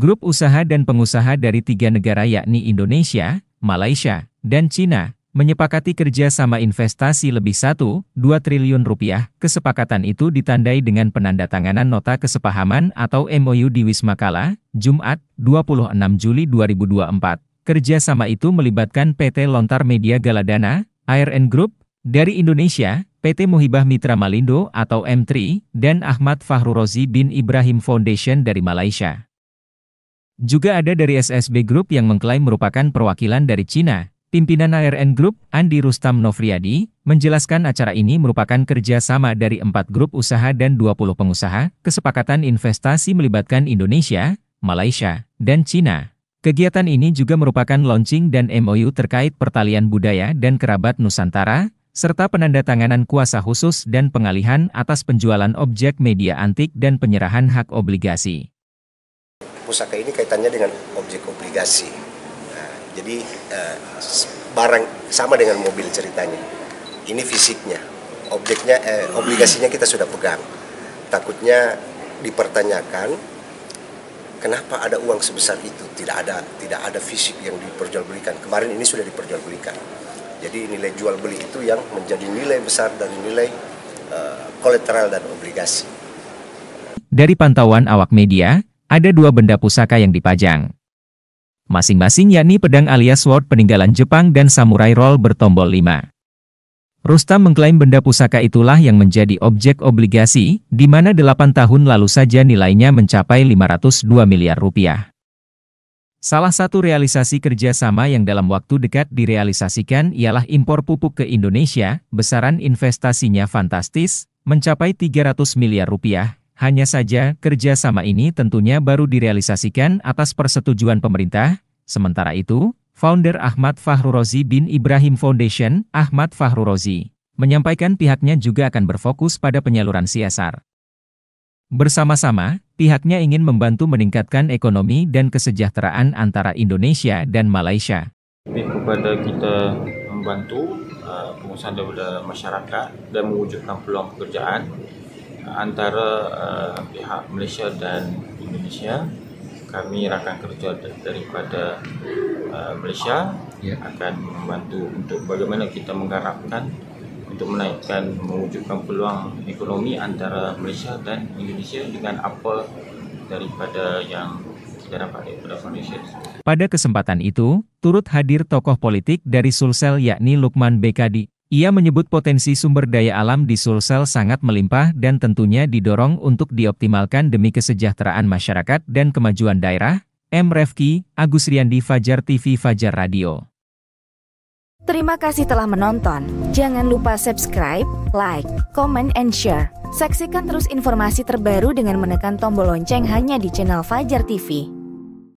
Grup usaha dan pengusaha dari tiga negara yakni Indonesia, Malaysia, dan Cina, menyepakati kerja sama investasi lebih 1,2 triliun rupiah. Kesepakatan itu ditandai dengan penandatanganan nota kesepahaman atau MOU di Wisma Kala, Jumat, 26 Juli 2024. Kerjasama itu melibatkan PT Lontar Media Galadana, ARN Group, dari Indonesia, PT Muhibah Mitra Malindo atau M3, dan Ahmad Fahru Rozi bin Ibrahim Foundation dari Malaysia. Juga ada dari SSB Group yang mengklaim merupakan perwakilan dari Cina. Pimpinan ARN Group, Andi Rustam Novriadi, menjelaskan acara ini merupakan kerjasama dari empat grup usaha dan 20 pengusaha. Kesepakatan investasi melibatkan Indonesia, Malaysia, dan Cina. Kegiatan ini juga merupakan launching dan MOU terkait pertalian budaya dan kerabat Nusantara, serta penandatanganan kuasa khusus dan pengalihan atas penjualan objek media antik dan penyerahan hak obligasi pusaka ini kaitannya dengan objek obligasi. Nah, jadi eh, barang sama dengan mobil ceritanya. Ini fisiknya, objeknya eh, obligasinya kita sudah pegang. Takutnya dipertanyakan kenapa ada uang sebesar itu? Tidak ada tidak ada fisik yang diperjualbelikan. Kemarin ini sudah diperjualbelikan. Jadi nilai jual beli itu yang menjadi nilai besar dari nilai eh, kolateral dan obligasi. Dari pantauan awak media, ada dua benda pusaka yang dipajang. Masing-masing yakni pedang alias sword peninggalan Jepang dan samurai roll bertombol 5. Rustam mengklaim benda pusaka itulah yang menjadi objek obligasi, di mana delapan tahun lalu saja nilainya mencapai 502 miliar rupiah. Salah satu realisasi kerjasama yang dalam waktu dekat direalisasikan ialah impor pupuk ke Indonesia, besaran investasinya fantastis, mencapai 300 miliar rupiah, hanya saja, kerja sama ini tentunya baru direalisasikan atas persetujuan pemerintah. Sementara itu, founder Ahmad Fahrurozi bin Ibrahim Foundation, Ahmad Fahrurozi, menyampaikan pihaknya juga akan berfokus pada penyaluran CSR. Bersama-sama, pihaknya ingin membantu meningkatkan ekonomi dan kesejahteraan antara Indonesia dan Malaysia. Ini kepada kita membantu uh, pengusaha daripada masyarakat dan mewujudkan peluang pekerjaan antara uh, pihak Malaysia dan Indonesia kami rakan kerja daripada uh, Malaysia yeah. akan membantu untuk bagaimana kita menggarapkan untuk menaikkan mewujudkan peluang ekonomi antara Malaysia dan Indonesia dengan apa daripada yang kita dapat daripada Malaysia. Pada kesempatan itu, turut hadir tokoh politik dari Sulsel yakni Lukman Bekadi. Ia menyebut potensi sumber daya alam di Sulsel sangat melimpah dan tentunya didorong untuk dioptimalkan demi kesejahteraan masyarakat dan kemajuan daerah. M. Refki, Agus Riandi Fajar TV Fajar Radio. Terima kasih telah menonton. Jangan lupa subscribe, like, comment, and share. Saksikan terus informasi terbaru dengan menekan tombol lonceng hanya di channel Fajar TV.